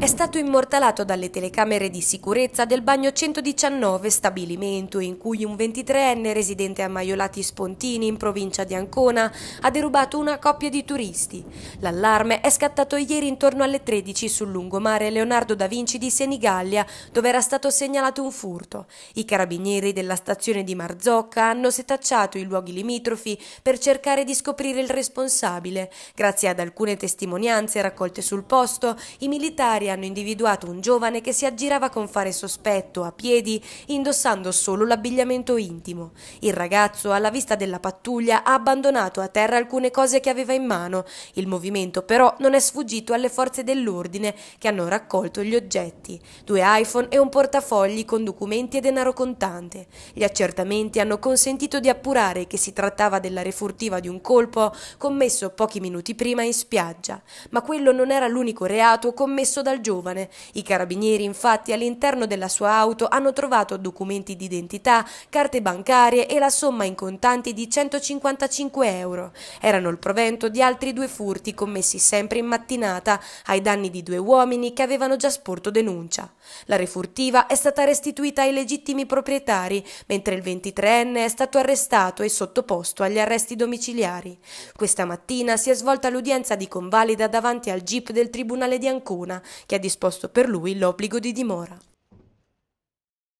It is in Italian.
è stato immortalato dalle telecamere di sicurezza del bagno 119 stabilimento in cui un 23enne residente a Maiolati Spontini in provincia di Ancona ha derubato una coppia di turisti. L'allarme è scattato ieri intorno alle 13 sul lungomare Leonardo da Vinci di Senigallia dove era stato segnalato un furto. I carabinieri della stazione di Marzocca hanno setacciato i luoghi limitrofi per cercare di scoprire il responsabile. Grazie ad alcune testimonianze raccolte sul posto, i militari hanno individuato un giovane che si aggirava con fare sospetto a piedi indossando solo l'abbigliamento intimo. Il ragazzo, alla vista della pattuglia, ha abbandonato a terra alcune cose che aveva in mano. Il movimento però non è sfuggito alle forze dell'ordine che hanno raccolto gli oggetti, due iPhone e un portafogli con documenti e denaro contante. Gli accertamenti hanno consentito di appurare che si trattava della refurtiva di un colpo commesso pochi minuti prima in spiaggia, ma quello non era l'unico reato commesso dal giovane. I carabinieri infatti all'interno della sua auto hanno trovato documenti di identità, carte bancarie e la somma in contanti di 155 euro. Erano il provento di altri due furti commessi sempre in mattinata ai danni di due uomini che avevano già sporto denuncia. La refurtiva è stata restituita ai legittimi proprietari, mentre il 23enne è stato arrestato e sottoposto agli arresti domiciliari. Questa mattina si è svolta l'udienza di convalida davanti al GIP del Tribunale di Ancona, che ha disposto per lui l'obbligo di dimora.